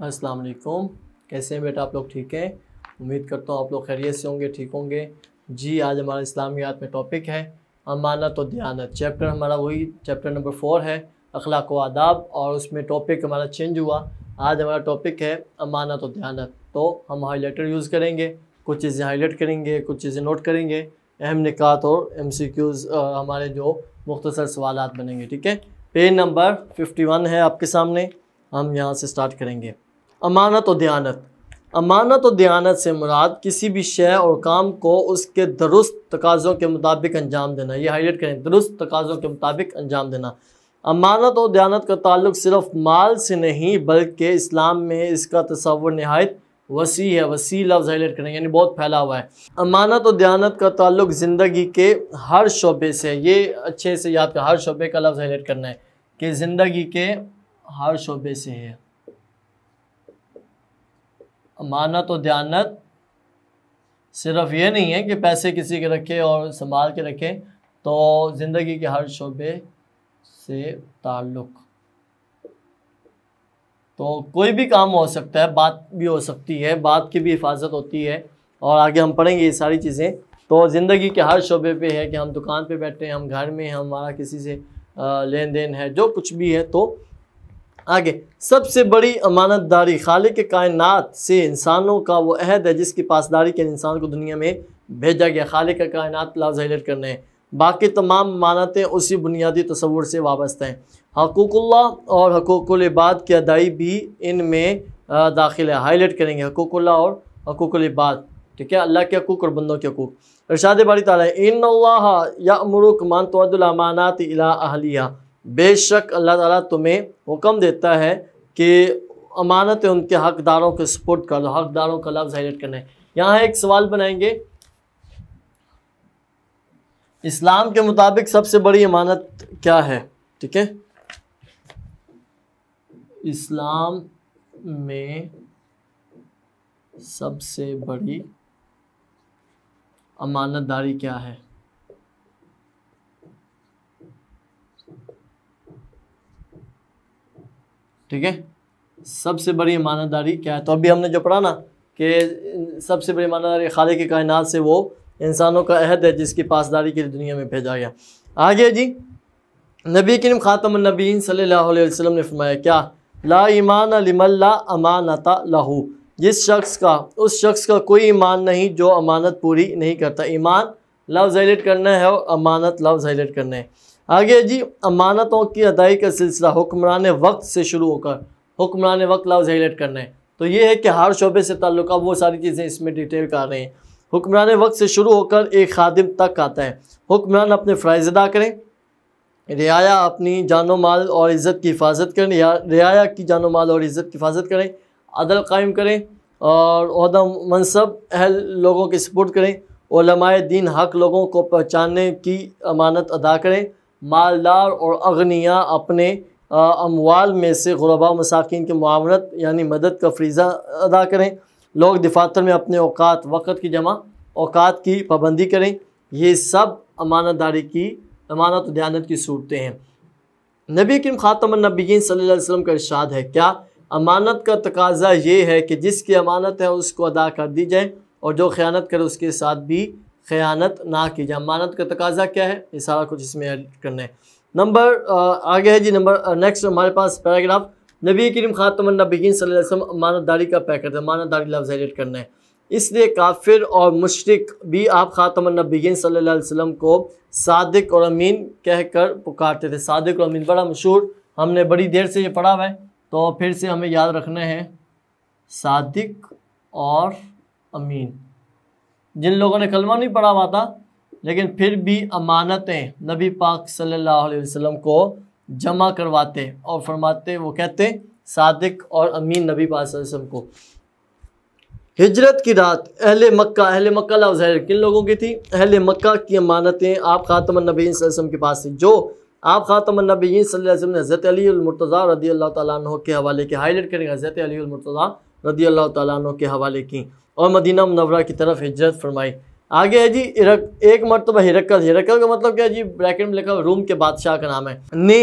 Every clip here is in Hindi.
अस्सलाम वालेकुम कैसे हैं बेटा आप लोग ठीक हैं उम्मीद करता हूँ आप लोग खैरियत से होंगे ठीक होंगे जी आज हमारा इस्लामियात में टॉपिक है अमानत तो दयानत चैप्टर हमारा वही चैप्टर नंबर फोर है अखलाक व आदाब और उसमें टॉपिक हमारा चेंज हुआ आज हमारा टॉपिक है अमानत तो दयानत तो हम हाईलाइटर यूज़ करेंगे कुछ चीज़ें हाईलाइट करेंगे कुछ चीज़ें नोट करेंगे अहम निकात और एम सी क्यूज़ हमारे जो मुख्तसर सवाल बनेंगे ठीक है पेज नंबर फिफ्टी वन है आपके सामने हम यहाँ से स्टार्ट करेंगे अमानत और दयानत अमानत और दयानत से मुराद किसी भी शय और काम को उसके दुरुस्त तकाज़ों के मुताबिक अंजाम देना ये हाईलाइट करें दुरुस्त तकाज़ों के मुताबिक अंजाम देना अमानत और दयानत का ताल्लुक सिर्फ माल से नहीं बल्कि इस्लाम में इसका तस्वर नहायत वसी है वसी लफ्ज़ हाईलाइट करेंगे यानी बहुत फैला हुआ है अमानत तो और दयानत का ताल्लुक ज़िंदगी के हर शोबे से ये अच्छे से याद कर हर शोबे का लफ्ज़ हाईलाइट करना है कि ज़िंदगी के हर शोबे से है अमानत तो और दयानत सिर्फ ये नहीं है कि पैसे किसी के रखें और संभाल के रखें तो ज़िंदगी के हर शोबे से ताल्लुक़ तो कोई भी काम हो सकता है बात भी हो सकती है बात की भी हिफाजत होती है और आगे हम पढ़ेंगे ये सारी चीज़ें तो ज़िंदगी के हर शोबे पे है कि हम दुकान पे बैठे हैं हम घर में हैं हमारा किसी से लेन देन है जो कुछ भी है तो आगे सबसे बड़ी अमानतदारी खाले के कायनात से इंसानों का वो अहद है जिसकी पासदारी के इंसान को दुनिया में भेजा गया खाले का कायनात लाजहलत करने हैं बाकी तमाम मानतें उसी बुनियादी तस्वूर से वाबस्त हैं हकूकल्ला और हकूकबाद की अदाई भी इन में दाखिल है हाईलाइट करेंगे हकूकल्ला और हकूकबाद ठीक है अल्लाह के हकूक और बंदों के हकूक इरशाद बारी ताली इन यामरुक मान तो इला अहलिया बेशक अल्लाह ताला तुम्हें हुक्म देता है कि अमानतें उनके हकदारों के सपोर्ट कर दो हकदारों का लफ्ज़ हाईलाइट करना है यहाँ एक सवाल बनाएंगे इस्लाम के मुताबिक सबसे बड़ी इमानत क्या है ठीक है इस्लाम में सबसे बड़ी अमानतदारी क्या है ठीक है सबसे बड़ी ईमानदारी क्या है तो अभी हमने जो पढ़ा ना कि सबसे बड़ी ईमानदारी खाले की कायनात से वो इंसानों का अहद है जिसकी पासदारी के लिए दुनिया में भेजा गया आगे जी नबी करीम ख़ातम नबीन सल्लल्लाहु अलैहि वसल्लम ने फरमाया क्या ला ईमान लिमल्ला अमानता लहू जिस शख्स का उस शख्स का कोई ईमान नहीं जो अमानत पूरी नहीं करता ईमान लफ्ज़ जैलेट करना है और अमानत लव जैलेट करना है आगे जी अमानतों की अदाई का सिलसिला हुक्मरान वक्त से शुरू होकर हुक्मरान वक्त लफ्ज़ जैलेट करना है तो ये है कि हर शोबे से ताल्लुक़ वो सारी चीज़ें इसमें डिटेल कर रहे हैं हुक्मरान वक्त से शुरू होकर एक खादिम तक आता है हुक्मरान अपने फ्राइज अदा करें रियाया अपनी जानो माल और इज़्ज़त की हिफाजत करें रियाया की जानो माल और इज़्ज़त की हिफाजत करें अदल कायम करें और मनसब अहल लोगों की सपोर्ट करें दीन हक लोगों को पहचानने की अमानत अदा करें मालदार और अगनिया अपने अमवाल में से गुरबा मसाकिन की मामनत यानी मदद का फरीज़ा अदा करें लोग दफातर में अपने अवकात वक़्त की जमा अवकात की पाबंदी करें ये सब अमानत दारी की अमानत दयानत की सूरतें हैं नबी किम ख़ातम नबीन सल्लल्लाहु का इरशाद है क्या अमानत का तकाजा ये है कि जिसकी अमानत है उसको अदा कर दी जाए और जो ख़यानत करे उसके साथ भी ख़यानत ना की जाए अमानत का तकाजा क्या है ये सारा कुछ इसमें ऐड करना है नंबर आगे है जी नंबर नेक्स्ट हमारे पास पैराग्राफ नबी करीम ख़ातमनबीन वसम मानदारी का पैकर था मानदारी लफ्ज़ एडिट करना है इसलिए काफिर और मुशरक भी आप ख़ातमनबीन सल्ला वसम को सादक और अमीन कह कर पुकारते थे सादक और अमीन बड़ा मशहूर हमने बड़ी देर से ये पढ़ा हुआ है तो फिर से हमें याद रखना है सादिक और अमीन जिन लोगों ने कलमा नहीं पढ़ा हुआ था लेकिन फिर भी अमानतें नबी पाक सल्ला वसम को जमा करवाते और फरमाते वो कहते सादिक और अमीन नबी पासम को हिजरत की रात अहले मक्का अहले मक्का लाजहर किन लोगों की थी अहले मक्का की अमानतें आप ख़ातम नबीम के पास थी जो आप ख़ातम नबीम ने हज़रत अलीमरतज़ा रदी अल्लाह तु के हवाले के हाईलाइट करेंगे हज़रत अलीमरतज़ा रदी अल्लाह तु के हवाले की और मदीना मनवरा की तरफ हिजरत फरमाई आगे है जी हिरक एक मरतबा हिरकल हिरकल का मतलब क्या है जी ब्रैकेट में लिखा रूम के बादशाह का नाम है ने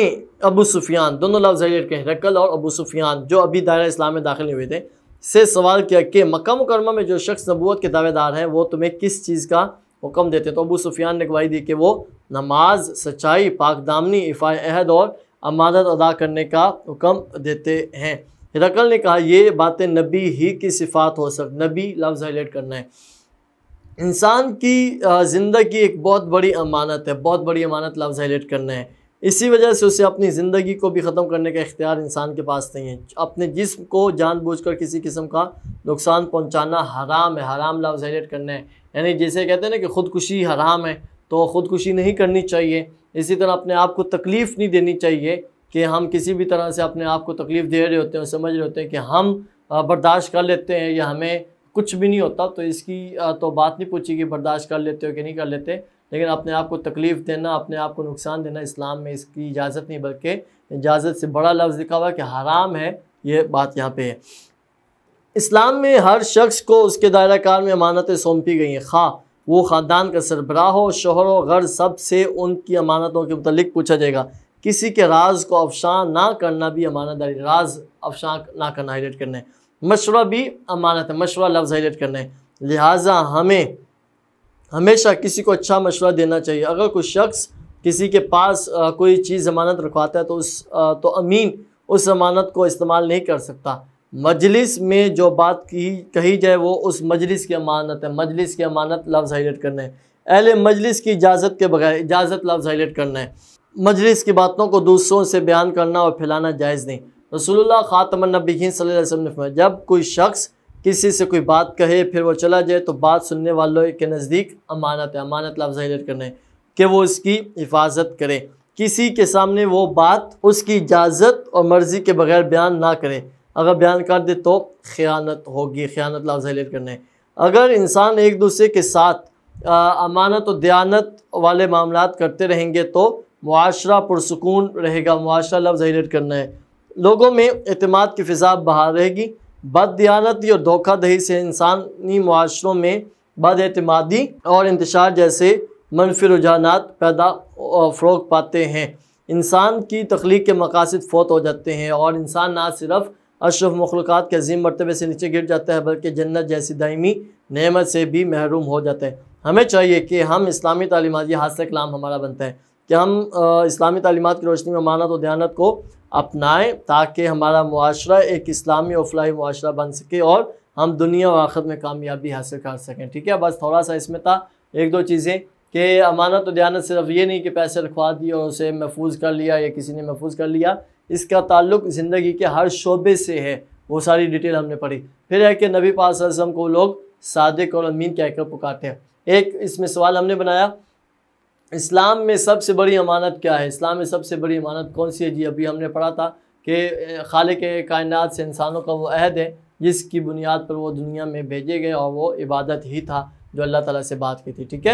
अबू सुफियान दोनों लफ्ज़ के हिरकल और अबू सुफियान जो अभी दायरा इस्लाम में दाखिल हुए थे से सवाल किया कि मक्का मुकरमा में जो शख्स नबूत के दावेदार हैं वो तुम्हें किस चीज़ का हुक्म देते हैं तो अबू सुफियान ने गवाही दी कि वो नमाज सच्चाई दामनी इफ़ा अहद और अमानत अदा करने का हुक्म देते हैं हिरकल ने कहा ये बातें नबी ही की सिफात हो सक नबी लफ्ज़ हाईलाइट करना है इंसान की ज़िंदगी एक बहुत बड़ी अमानत है बहुत बड़ी अमानत लफ्ज़ हाईलाइट करना है इसी वजह से उसे अपनी ज़िंदगी को भी ख़त्म करने का इख्तियार इंसान के पास नहीं है अपने जिस्म को जानबूझकर किसी किस्म का नुकसान पहुंचाना हराम है हराम लफ्ज़ हाईलाइट करना है यानी जैसे कहते हैं ना कि ख़ुदकुशी हराम है तो ख़ुदकुशी नहीं करनी चाहिए इसी तरह अपने आप को तकलीफ़ नहीं देनी चाहिए कि हम किसी भी तरह से अपने आप को तकलीफ़ दे रहे होते हैं समझ रहे होते हैं कि हम बर्दाश्त कर लेते हैं या हमें कुछ भी नहीं होता तो इसकी तो बात नहीं पूछी कि बर्दाश्त कर लेते हो कि नहीं कर लेते लेकिन अपने आप को तकलीफ़ देना अपने आप को नुकसान देना इस्लाम में इसकी इजाज़त नहीं बल्कि इजाज़त से बड़ा लफ्ज़ लिखा हुआ है कि हराम है ये बात यहाँ पे है इस्लाम में हर शख्स को उसके दायरा कार में अमानतें सौंपी गई हैं खा वो ख़ानदान का सरबराह हो शोहर व गर्ज सब से उनकी अमानतों के मतलब पूछा जाएगा किसी के राज को अफशा ना करना भी अमानतदारी राज अफशा ना करना हाईलाइट करना है मशवरा भी अमानत है मशवरा लफ्ज़ हाईलाइट करना है लिहाजा हमें हमेशा किसी को अच्छा मशवरा देना चाहिए अगर कोई शख्स किसी के पास आ, कोई चीज़ अमानत रखवाता है तो उस आ, तो अमीन उस अमानत को इस्तेमाल नहीं कर सकता मजलिस में जो बात की कही जाए वो उस मजलिस की अमानत है मजलिस की अमानत लफ्ज़ हाईलाइट करना है अहले मजलिस की इजाज़त के बगैर इजाज़त लफ्ज़ हाईलाइट करना है मजलिस की बातों को दूसरों से बयान करना और फैलाना जायज़ नहीं रसूलुल्लाह नबी वसल्लम ने फरमाया जब कोई शख्स किसी से कोई बात कहे फिर वो चला जाए तो बात सुनने वालों के नज़दीक अमानत है अमानत लफ्ज़ करने कि वो उसकी हिफाजत करें किसी के सामने वो बात उसकी इजाज़त और मर्ज़ी के बगैर बयान ना करें अगर बयान कर दे तो ख़यानत होगी ख़यानत लफ्ज़ करने अगर इंसान एक दूसरे के साथ आ, अमानत और दयानत वाले मामला करते रहेंगे तो माशरा पुरसकून रहेगा माशरा लफ्ज़ करना है लोगों में अतमाद की फ़िज़ा बहाल रहेगी बददयानत और धोखाधही से इंसानी माशरों में बदअतमादी और इंतशार जैसे मनफी रुझान पैदा फ़रोग पाते हैं इंसान की तख्लीक के मकासद फोत हो जाते हैं और इंसान ना सिर्फ़ अशरफ मखलूक़ के अजीम मरतबे से नीचे गिर जाता है बल्कि जन्नत जैसी दायमी नमत से भी महरूम हो जाते हैं हमें चाहिए कि हम इस्लामी तालीमत हाथ से कलाम हमारा बनता है कि हम इस्लामी तलीमत की रोशनी में मानत और दयानत को अपनाएं ताकि हमारा माशरा एक इस्लामी अफलाई माशरा बन सके और हम दुनिया और आखिर में कामयाबी हासिल कर सकें ठीक है बस थोड़ा सा इसमें था एक दो चीज़ें कि अमानत और दयानत सिर्फ ये नहीं कि पैसे रखवा दिए और उसे महफूज कर लिया या किसी ने महफूज कर लिया इसका ताल्लुक ज़िंदगी के हर शोबे से है वो सारी डिटेल हमने पढ़ी फिर है कि नबी पास को लोग सादिक और अमीन कहकर पुकारते हैं एक इसमें सवाल हमने बनाया इस्लाम में सबसे बड़ी अमानत क्या है इस्लाम में सबसे बड़ी अमानत कौन सी है जी अभी हमने पढ़ा था कि खाले के कायनात से इंसानों का वो अहद है जिसकी बुनियाद पर वो दुनिया में भेजे गए और वो इबादत ही था जो अल्लाह ताला से बात की थी ठीक है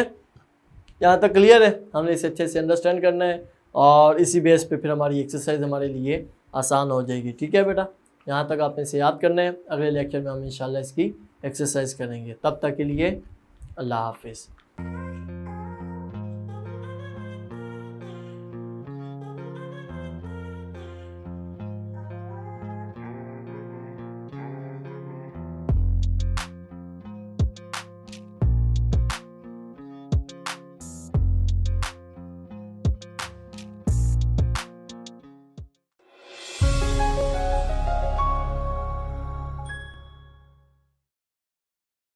यहाँ तक क्लियर है हमने इसे अच्छे से अंडरस्टैंड करना है और इसी बेस पर फिर हमारी एक्सरसाइज हमारे लिए आसान हो जाएगी ठीक है बेटा यहाँ तक आपने इसे याद करना है अगले लेक्चर में हम इन इसकी एक्सरसाइज करेंगे तब तक के लिए अल्लाह हाफिज़